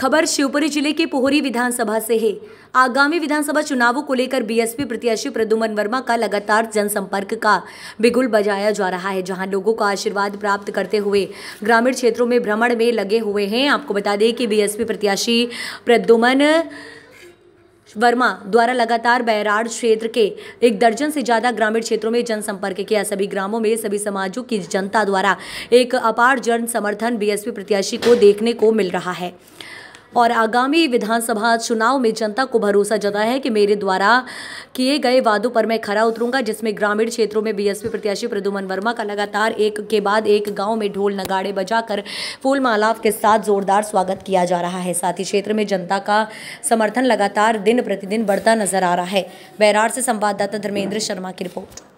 खबर शिवपुरी जिले के पोहरी विधानसभा से है आगामी विधानसभा चुनावों को लेकर बीएसपी प्रत्याशी प्रदुमन वर्मा का लगातार जनसंपर्क का बिगुल बजाया जा रहा है जहां लोगों का आशीर्वाद प्राप्त करते हुए ग्रामीण क्षेत्रों में भ्रमण में लगे हुए हैं आपको बता दें कि बीएसपी प्रत्याशी प्रदुमन वर्मा द्वारा लगातार बैराड क्षेत्र के एक दर्जन से ज़्यादा ग्रामीण क्षेत्रों में जनसंपर्क किया सभी ग्रामों में सभी समाजों की जनता द्वारा एक अपार जन समर्थन बीएसपी प्रत्याशी को देखने को मिल रहा है और आगामी विधानसभा चुनाव में जनता को भरोसा जता है कि मेरे द्वारा किए गए वादों पर मैं खरा उतरूंगा जिसमें ग्रामीण क्षेत्रों में बीएसपी प्रत्याशी प्रदुमन वर्मा का लगातार एक के बाद एक गाँव में ढोल नगाड़े बजाकर फूल मालाव के साथ जोरदार स्वागत किया जा रहा है साथ ही क्षेत्र में जनता का समर्थन लगातार दिन प्रतिदिन बढ़ता नजर आ रहा है बैरार से संवाददाता धर्मेंद्र शर्मा की रिपोर्ट